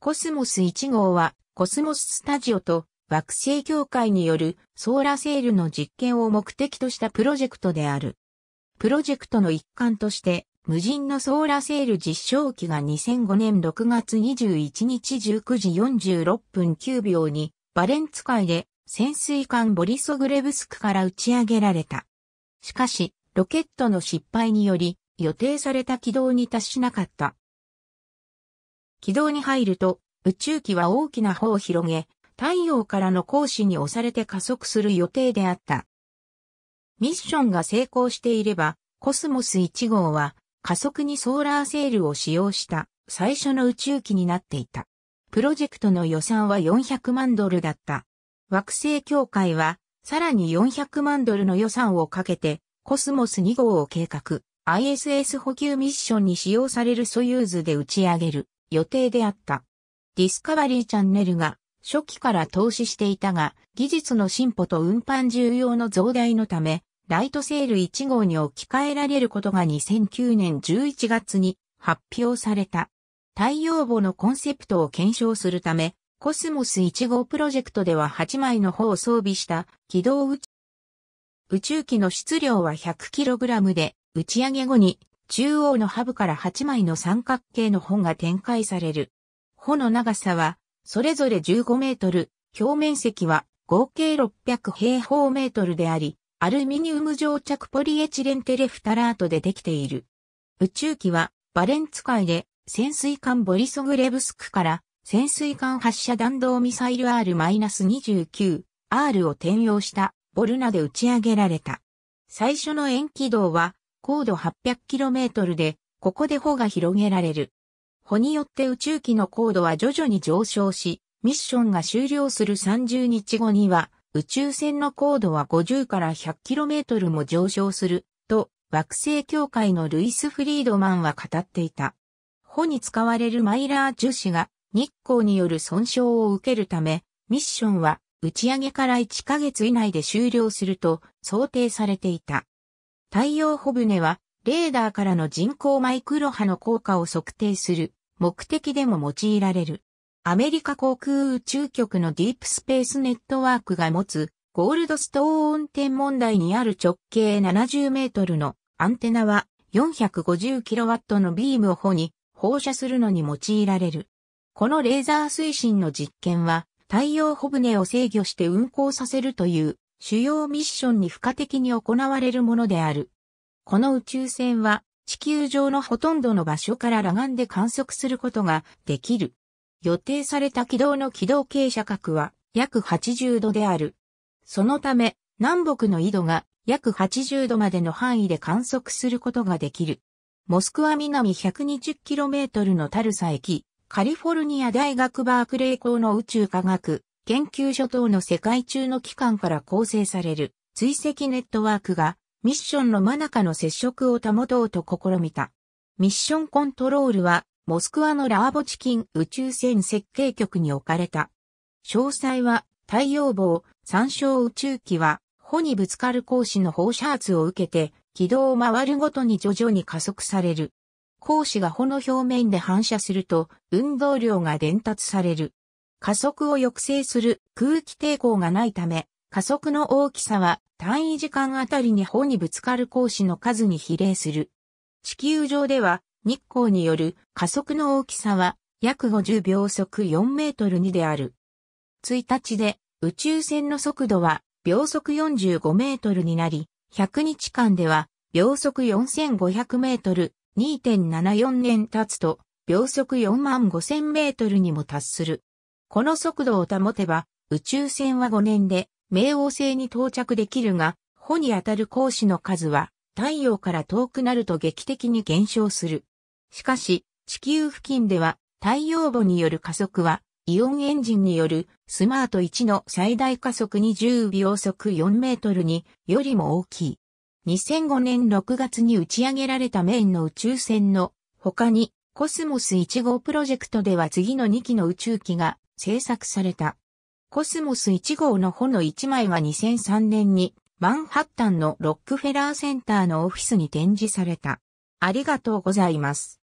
コスモス1号は、コスモススタジオと惑星協会によるソーラセールの実験を目的としたプロジェクトである。プロジェクトの一環として、無人のソーラセール実証機が2005年6月21日19時46分9秒に、バレンツ海で潜水艦ボリソグレブスクから打ち上げられた。しかし、ロケットの失敗により、予定された軌道に達しなかった。軌道に入ると、宇宙機は大きな帆を広げ、太陽からの光子に押されて加速する予定であった。ミッションが成功していれば、コスモス1号は加速にソーラーセールを使用した最初の宇宙機になっていた。プロジェクトの予算は400万ドルだった。惑星協会はさらに400万ドルの予算をかけてコスモス2号を計画、ISS 補給ミッションに使用されるソユーズで打ち上げる予定であった。ディスカバリーチャンネルが初期から投資していたが、技術の進歩と運搬重要の増大のため、ライトセール1号に置き換えられることが2009年11月に発表された。太陽母のコンセプトを検証するため、コスモス1号プロジェクトでは8枚の方を装備した軌道宇宙機の質量は 100kg で、打ち上げ後に中央のハブから8枚の三角形の本が展開される。帆の長さは、それぞれ15メートル、表面積は合計600平方メートルであり、アルミニウム蒸着ポリエチレンテレフタラートでできている。宇宙機はバレンツ海で潜水艦ボリソグレブスクから潜水艦発射弾道ミサイル R-29R を転用したボルナで打ち上げられた。最初の延期道は高度 800km で、ここで帆が広げられる。帆によって宇宙機の高度は徐々に上昇し、ミッションが終了する30日後には、宇宙船の高度は50から 100km も上昇する、と、惑星協会のルイス・フリードマンは語っていた。帆に使われるマイラー樹脂が日光による損傷を受けるため、ミッションは打ち上げから1ヶ月以内で終了すると想定されていた。太陽帆船は、レーダーからの人工マイクロ波の効果を測定する目的でも用いられる。アメリカ航空宇宙局のディープスペースネットワークが持つゴールドストーン天文台にある直径70メートルのアンテナは4 5 0ットのビームを帆に放射するのに用いられる。このレーザー推進の実験は太陽帆船を制御して運行させるという主要ミッションに付加的に行われるものである。この宇宙船は地球上のほとんどの場所から裸眼で観測することができる。予定された軌道の軌道傾斜角は約80度である。そのため南北の緯度が約80度までの範囲で観測することができる。モスクワ南 120km のタルサ駅、カリフォルニア大学バークレー校の宇宙科学研究所等の世界中の機関から構成される追跡ネットワークがミッションの真中の接触を保とうと試みた。ミッションコントロールはモスクワのラーボチキン宇宙船設計局に置かれた。詳細は太陽棒、参照宇宙機は、帆にぶつかる光子の放射圧を受けて、軌道を回るごとに徐々に加速される。光子が帆の表面で反射すると、運動量が伝達される。加速を抑制する空気抵抗がないため、加速の大きさは単位時間あたりに方にぶつかる光子の数に比例する。地球上では日光による加速の大きさは約50秒速4メートル2である。1日で宇宙船の速度は秒速45メートルになり、100日間では秒速4500メートル2.74年経つと秒速4万5000メートルにも達する。この速度を保てば、宇宙船は5年で、冥王星に到着できるが、帆に当たる光子の数は、太陽から遠くなると劇的に減少する。しかし、地球付近では、太陽母による加速は、イオンエンジンによるスマート1の最大加速20秒速4メートルによりも大きい。2005年6月に打ち上げられたメインの宇宙船の他にコスモス1号プロジェクトでは次の2機の宇宙機が製作された。コスモス1号の帆の1枚は2003年にマンハッタンのロックフェラーセンターのオフィスに展示された。ありがとうございます。